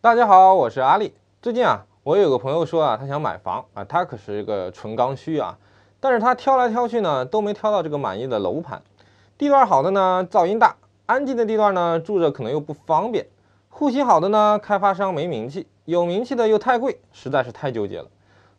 大家好，我是阿力。最近啊，我有个朋友说啊，他想买房啊，他可是一个纯刚需啊，但是他挑来挑去呢，都没挑到这个满意的楼盘。地段好的呢，噪音大；安静的地段呢，住着可能又不方便。户型好的呢，开发商没名气；有名气的又太贵，实在是太纠结了。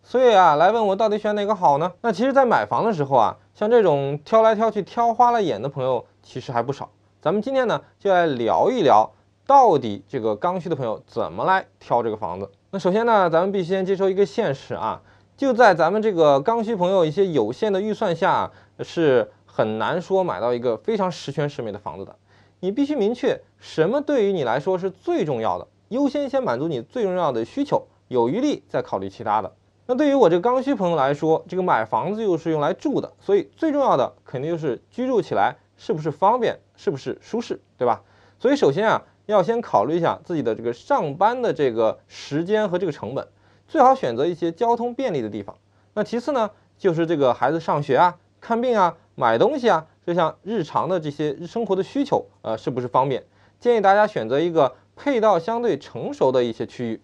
所以啊，来问我到底选哪个好呢？那其实，在买房的时候啊，像这种挑来挑去挑花了眼的朋友，其实还不少。咱们今天呢，就来聊一聊，到底这个刚需的朋友怎么来挑这个房子。那首先呢，咱们必须先接受一个现实啊，就在咱们这个刚需朋友一些有限的预算下，是很难说买到一个非常十全十美的房子的。你必须明确什么对于你来说是最重要的，优先先满足你最重要的需求，有余力再考虑其他的。那对于我这个刚需朋友来说，这个买房子又是用来住的，所以最重要的肯定就是居住起来。是不是方便？是不是舒适？对吧？所以首先啊，要先考虑一下自己的这个上班的这个时间和这个成本，最好选择一些交通便利的地方。那其次呢，就是这个孩子上学啊、看病啊、买东西啊，就像日常的这些生活的需求，呃，是不是方便？建议大家选择一个配套相对成熟的一些区域。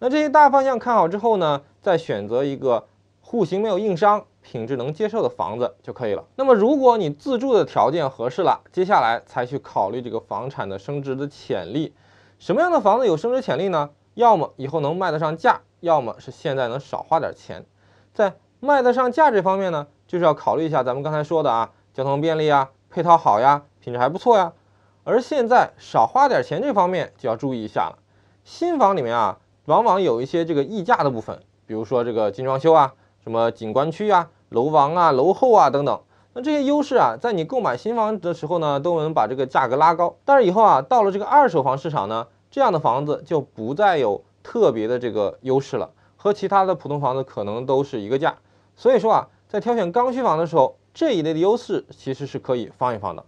那这些大方向看好之后呢，再选择一个户型没有硬伤。品质能接受的房子就可以了。那么，如果你自住的条件合适了，接下来才去考虑这个房产的升值的潜力。什么样的房子有升值潜力呢？要么以后能卖得上价，要么是现在能少花点钱。在卖得上价这方面呢，就是要考虑一下咱们刚才说的啊，交通便利啊，配套好呀，品质还不错呀。而现在少花点钱这方面就要注意一下了。新房里面啊，往往有一些这个溢价的部分，比如说这个精装修啊，什么景观区啊。楼王啊，楼后啊等等，那这些优势啊，在你购买新房的时候呢，都能把这个价格拉高。但是以后啊，到了这个二手房市场呢，这样的房子就不再有特别的这个优势了，和其他的普通房子可能都是一个价。所以说啊，在挑选刚需房的时候，这一类的优势其实是可以放一放的。